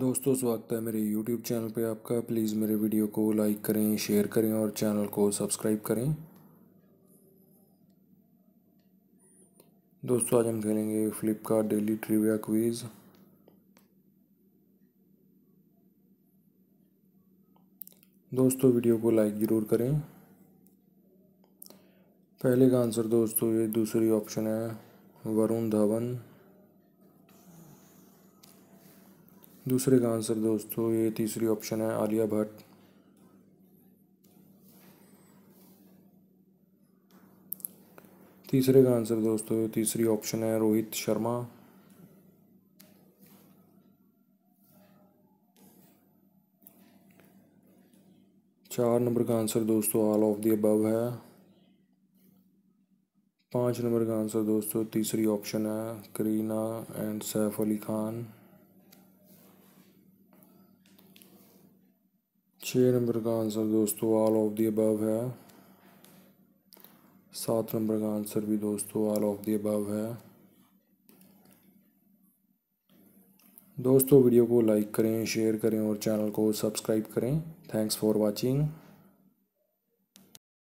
दोस्तों स्वागत है मेरे YouTube चैनल पे आपका प्लीज़ मेरे वीडियो को लाइक करें शेयर करें और चैनल को सब्सक्राइब करें दोस्तों आज हम खेलेंगे फ्लिपकार्ट डेली ट्रिविया क्वीज़ दोस्तों वीडियो को लाइक ज़रूर करें पहले का आंसर दोस्तों ये दूसरी ऑप्शन है वरुण धवन दूसरे का आंसर दोस्तों ये तीसरी ऑप्शन है आलिया भट्ट तीसरे का आंसर दोस्तों ये तीसरी ऑप्शन है रोहित शर्मा चार नंबर का आंसर दोस्तों ऑल ऑफ द अबव है पाँच नंबर का आंसर दोस्तों तीसरी ऑप्शन है करीना एंड सैफ अली खान छः नंबर का आंसर दोस्तों ऑल ऑफ दी अबव है सात नंबर का आंसर भी दोस्तों ऑल ऑफ दी अबव है दोस्तों वीडियो को लाइक करें शेयर करें और चैनल को सब्सक्राइब करें थैंक्स फॉर वाचिंग